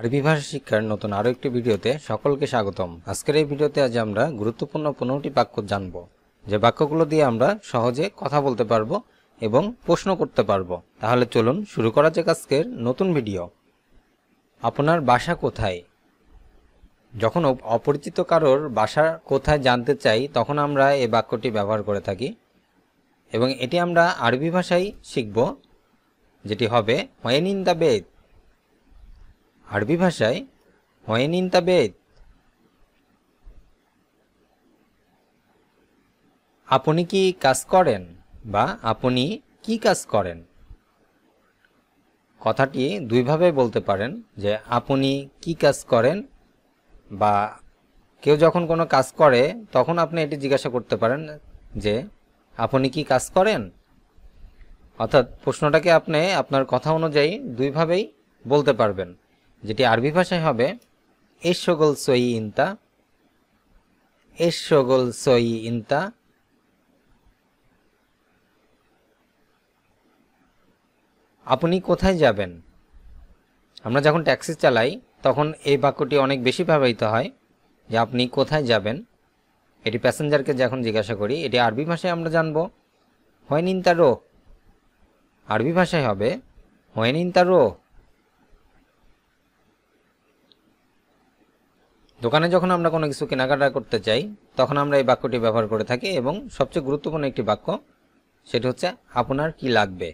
আরবি ভাষা শিক্ষার নতুন আরও একটি ভিডিওতে সকলকে স্বাগতম আজকের এই ভিডিওতে আজ আমরা গুরুত্বপূর্ণ পনেরোটি বাক্য জানব যে বাক্যগুলো দিয়ে আমরা সহজে কথা বলতে পারবো এবং প্রশ্ন করতে পারবো তাহলে চলুন শুরু করা যাক আজকের নতুন ভিডিও আপনার বাসা কোথায় যখন অপরিচিত কারোর বাসা কোথায় জানতে চাই তখন আমরা এই বাক্যটি ব্যবহার করে থাকি এবং এটি আমরা আরবি ভাষায় শিখব যেটি হবে ওয়েন ইন দ্য বেদ আরবি ভাষায় হয়েনিন্তা বেদ আপনি কি কাজ করেন বা আপনি কি কাজ করেন কথাটি দুইভাবে বলতে পারেন যে আপনি কি কাজ করেন বা কেউ যখন কোনো কাজ করে তখন আপনি এটি জিজ্ঞাসা করতে পারেন যে আপনি কি কাজ করেন অর্থাৎ প্রশ্নটাকে আপনি আপনার কথা অনুযায়ী দুইভাবেই বলতে পারবেন যেটি আরবি ভাষায় হবে এশগল সই ইনতা এশগল সই ইনতা আপনি কোথায় যাবেন আমরা যখন ট্যাক্সি চালাই তখন এই বাক্যটি অনেক বেশি ব্যবহৃত হয় যে আপনি কোথায় যাবেন এটি প্যাসেঞ্জারকে যখন জিজ্ঞাসা করি এটি আরবি ভাষায় আমরা জানব হোয়েন ইন তারো আরবি ভাষায় হবে হোয়েন ইন তারো দোকানে যখন আমরা কোনো কিছু কেনাকাটা করতে চাই তখন আমরা এই বাক্যটি ব্যবহার করে থাকি এবং সবচেয়ে গুরুত্বপূর্ণ একটি বাক্য সেটি হচ্ছে আপনার কি লাগবে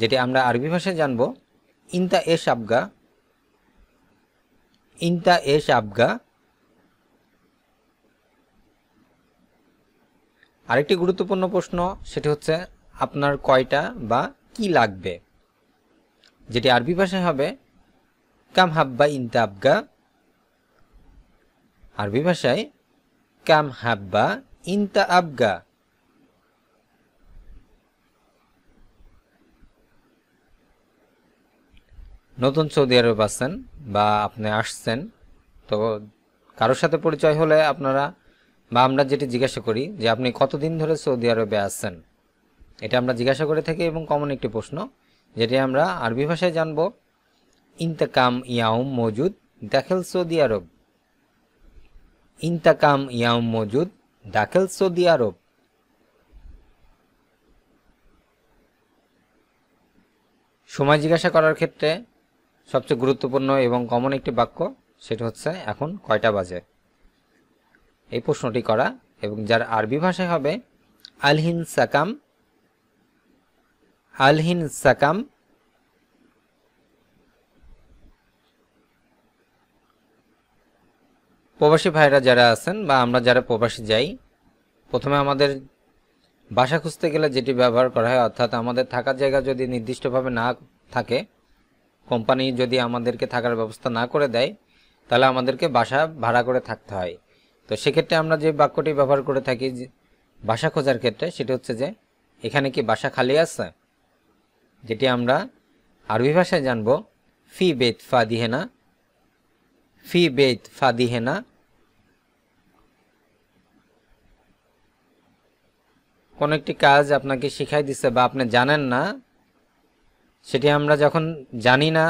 যেটি আমরা আরবি ভাষায় জানব ইনতা এ সাবগা ইনতা এ সাবগা আরেকটি গুরুত্বপূর্ণ প্রশ্ন সেটি হচ্ছে আপনার কয়টা বা কি লাগবে যেটি আরবি ভাষায় হবে কাম হাব্বা ইনতা আবগা আরবি ভাষায় কাম হাব্বা ইনতা আবগা নতুন সৌদি আরব আসছেন বা আপনি আসছেন তো কারোর সাথে পরিচয় হলে আপনারা বা আমরা যেটি জিজ্ঞাসা করি যে আপনি কতদিন ধরে সৌদি আরবে আসছেন এটা আমরা জিজ্ঞাসা করে থাকি এবং কমন একটি প্রশ্ন যেটি আমরা আরবি ভাষায় জানব কাম ইয়াউম মজুদ দেখেল সৌদি আরব ইন্তাকাম ইয়াম মজুদ দাখেল সৌদি আরব সময় জিজ্ঞাসা করার ক্ষেত্রে সবচেয়ে গুরুত্বপূর্ণ এবং কমন একটি বাক্য সেটা হচ্ছে এখন কয়টা বাজে এই প্রশ্নটি করা এবং যার আরবি ভাষায় হবে আলহিন সাকাম আলহিন সাকাম প্রবাসী ভাইরা যারা আছেন বা আমরা যারা প্রবাসী যাই প্রথমে আমাদের বাসা খুঁজতে গেলে যেটি ব্যবহার করা হয় অর্থাৎ আমাদের থাকার জায়গা যদি নির্দিষ্টভাবে না থাকে কোম্পানি যদি আমাদেরকে থাকার ব্যবস্থা না করে দেয় তাহলে আমাদেরকে বাসা ভাড়া করে থাকতে হয় তো সেক্ষেত্রে আমরা যে বাক্যটি ব্যবহার করে থাকি বাসা খোঁজার ক্ষেত্রে সেটা হচ্ছে যে এখানে কি বাসা খালি আছে যেটি আমরা আরবি ভাষায় জানব ফি বেত ফা দিহেনা ফি ফাদি হেনা কোনো একটি কাজ আপনাকে শিখাই দিচ্ছে বা আপনি জানেন না সেটি আমরা যখন জানি না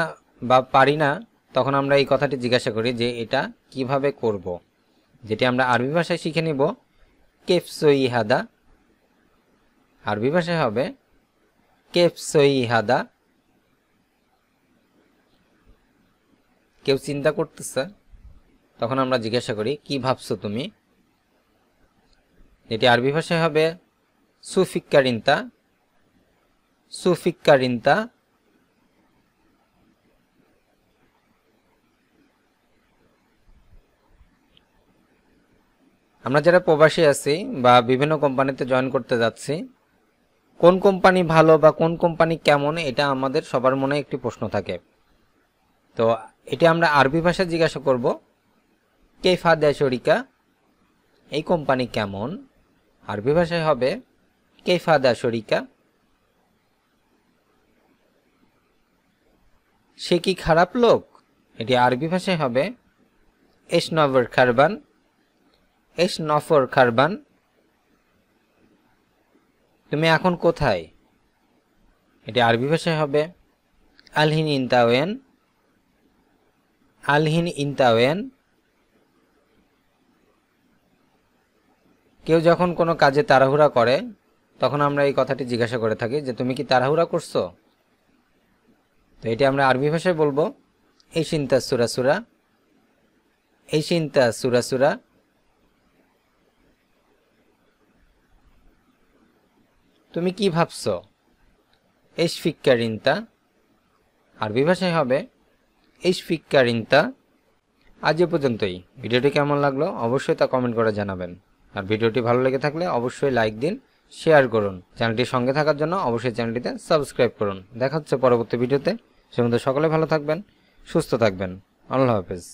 বা পারি না তখন আমরা এই কথাটি জিজ্ঞাসা করি যে এটা কিভাবে করব। যেটি আমরা আরবি ভাষায় শিখে নিব কেফসই হাদা আরবি ভাষায় হবে কেফসই হাদা কেউ চিন্তা করতেছে তখন আমরা জিজ্ঞাসা করি কি ভাবছো তুমি এটি আরবি ভাষায় হবে সুফিক্কারিন্তা সুফিক্কারিন্তা আমরা যারা প্রবাসী আছি বা বিভিন্ন কোম্পানিতে জয়েন করতে যাচ্ছি কোন কোম্পানি ভালো বা কোন কোম্পানি কেমন এটা আমাদের সবার মনে একটি প্রশ্ন থাকে তো এটা আমরা আরবি ভাষা জিজ্ঞাসা করব কেফা শরিকা এই কোম্পানি কেমন আরবি ভাষায় হবে কেফা শরিকা সে কি খারাপ লোক এটি আরবি ভাষায় হবে এস নভর খারবান এস নফর খারবান তুমি এখন কোথায় এটি আরবি ভাষায় হবে আলহিন ইন্তাওয়েন আলহিন ইন্তাওয়েন কেউ যখন কোনো কাজে তাড়াহুড়া করে তখন আমরা এই কথাটি জিজ্ঞাসা করে থাকি যে তুমি কি তাড়াহুড়া করছো তো এটি আমরা আরবি ভাষায় বলবো এই চিন্তা সুরাসুরা এই চিন্তা সুরাসুরা তুমি কি ভাবছো এই ফিক্কারিন্তা আরবি ভাষায় হবে এই ফিক্কারিংটা আজ এ পর্যন্তই ভিডিওটি কেমন লাগলো অবশ্যই তা কমেন্ট করে জানাবেন আর ভিডিওটি ভালো লেগে থাকলে অবশ্যই লাইক দিন শেয়ার করুন চ্যানেলটির সঙ্গে থাকার জন্য অবশ্যই চ্যানেলটিতে সাবস্ক্রাইব করুন দেখা হচ্ছে পরবর্তী ভিডিওতে সে সকলে ভালো থাকবেন সুস্থ থাকবেন আল্লাহ হাফেজ